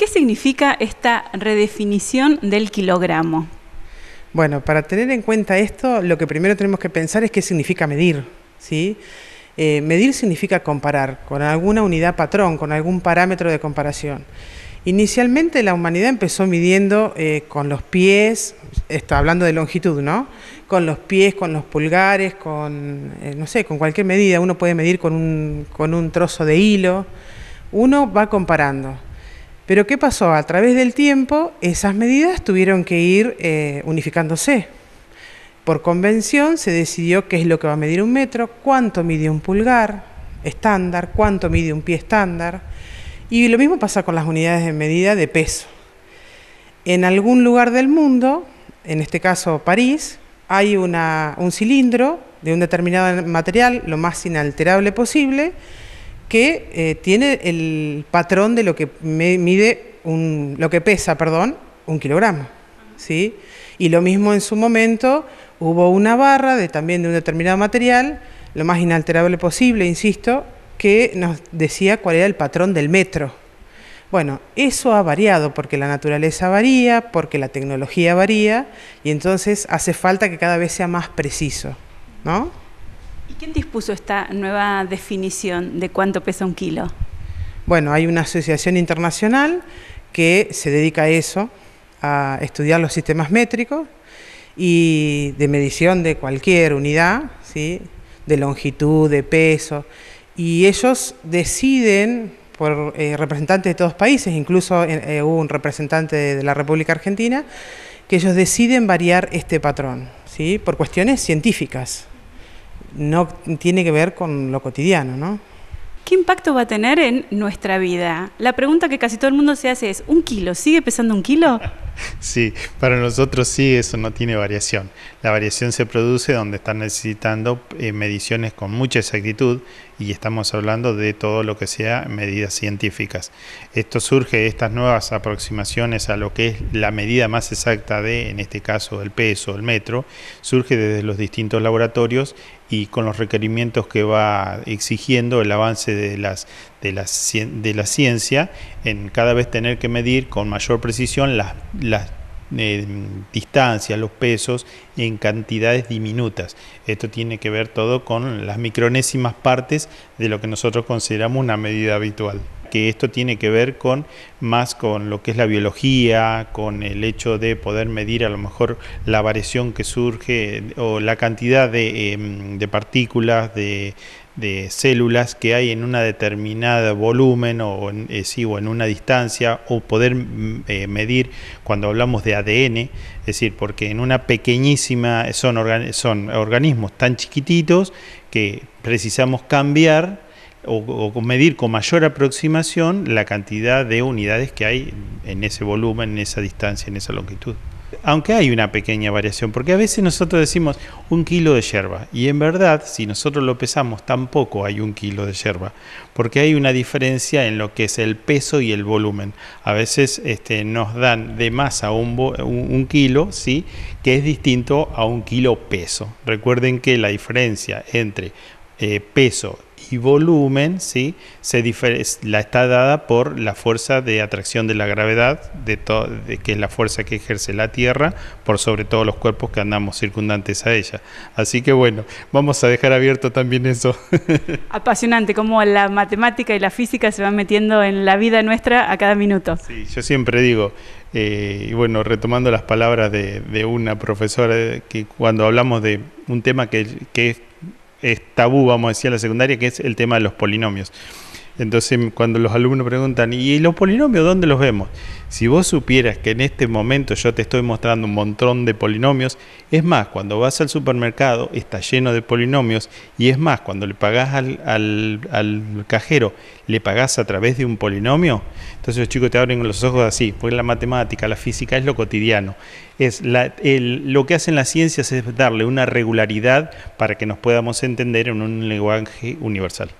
¿Qué significa esta redefinición del kilogramo? Bueno, para tener en cuenta esto, lo que primero tenemos que pensar es qué significa medir. ¿sí? Eh, medir significa comparar con alguna unidad patrón, con algún parámetro de comparación. Inicialmente la humanidad empezó midiendo eh, con los pies, está hablando de longitud, ¿no? Con los pies, con los pulgares, con, eh, no sé, con cualquier medida. Uno puede medir con un, con un trozo de hilo. Uno va comparando. Pero ¿qué pasó? A través del tiempo, esas medidas tuvieron que ir eh, unificándose. Por convención se decidió qué es lo que va a medir un metro, cuánto mide un pulgar estándar, cuánto mide un pie estándar. Y lo mismo pasa con las unidades de medida de peso. En algún lugar del mundo, en este caso París, hay un cilindro de un determinado material, lo más inalterable posible, que eh, tiene el patrón de lo que mide un, lo que pesa, perdón, un kilogramo, ¿sí? Y lo mismo en su momento hubo una barra de también de un determinado material, lo más inalterable posible, insisto, que nos decía cuál era el patrón del metro. Bueno, eso ha variado porque la naturaleza varía, porque la tecnología varía y entonces hace falta que cada vez sea más preciso, ¿no? ¿Quién dispuso esta nueva definición de cuánto pesa un kilo? Bueno, hay una asociación internacional que se dedica a eso, a estudiar los sistemas métricos y de medición de cualquier unidad, de longitud, de peso, y ellos deciden por eh, representantes de todos países, incluso eh, eh, un representante de la República Argentina, que ellos deciden variar este patrón, ¿sí? por cuestiones científicas no tiene que ver con lo cotidiano, ¿no? ¿Qué impacto va a tener en nuestra vida? La pregunta que casi todo el mundo se hace es, ¿un kilo sigue pesando un kilo? Sí, para nosotros sí, eso no tiene variación. La variación se produce donde están necesitando eh, mediciones con mucha exactitud y estamos hablando de todo lo que sea medidas científicas. Esto surge de estas nuevas aproximaciones a lo que es la medida más exacta de, en este caso, el peso, el metro, surge desde los distintos laboratorios y con los requerimientos que va exigiendo el avance de las de la, de la ciencia en cada vez tener que medir con mayor precisión las, eh, distancias, los pesos en cantidades diminutas. Esto tiene que ver todo con las micronésimas partes de lo que nosotros consideramos una medida habitual que esto tiene que ver con más con lo que es la biología, con el hecho de poder medir a lo mejor la variación que surge o la cantidad de em, partículas, de, de células que hay en una determinada volumen o en, eh, o en una distancia o poder mm, eh, medir cuando hablamos de ADN, es decir, porque en una pequeñísima son, son organismos tan chiquititos que precisamos cambiar o, o, medir con mayor aproximación la cantidad de unidades que hay en ese volumen, en esa distancia, en esa longitud aunque hay una pequeña variación, porque a veces nosotros decimos un kilo de yerba, y en verdad, si nosotros lo pesamos, tampoco hay un kilo de yerba, porque hay una diferencia en lo que es el peso y el volumen. A veces este, nos dan de masa un, kilo, ¿sí? que es distinto a un kilo peso. Recuerden que la diferencia entre eh, peso y volumen, ¿sí? Se la está dada por la fuerza de atracción de la gravedad, de de que es la fuerza que ejerce la Tierra por sobre todos los cuerpos que andamos circundantes a ella. Así que bueno, vamos a dejar abierto también eso. Apasionante, cómo la matemática y la física se van metiendo en la vida nuestra a cada minuto. Sí, yo siempre digo, eh, y bueno, retomando las palabras de, una profesora, eh, que cuando hablamos de un tema que, que es es tabú, vamos a decir, en la secundaria, que es el tema de los polinomios. Entonces, cuando los alumnos preguntan, ¿y los polinomios dónde los vemos? Si vos supieras que en este momento yo te estoy mostrando un montón de polinomios, es más, cuando vas al supermercado está lleno de polinomios y es más, cuando le pagás al, al, cajero, le pagás a través de un polinomio, entonces los chicos te abren los ojos así, porque la matemática, la física es lo cotidiano. Es lo que hacen las ciencias es darle una regularidad para que nos podamos entender en un lenguaje universal.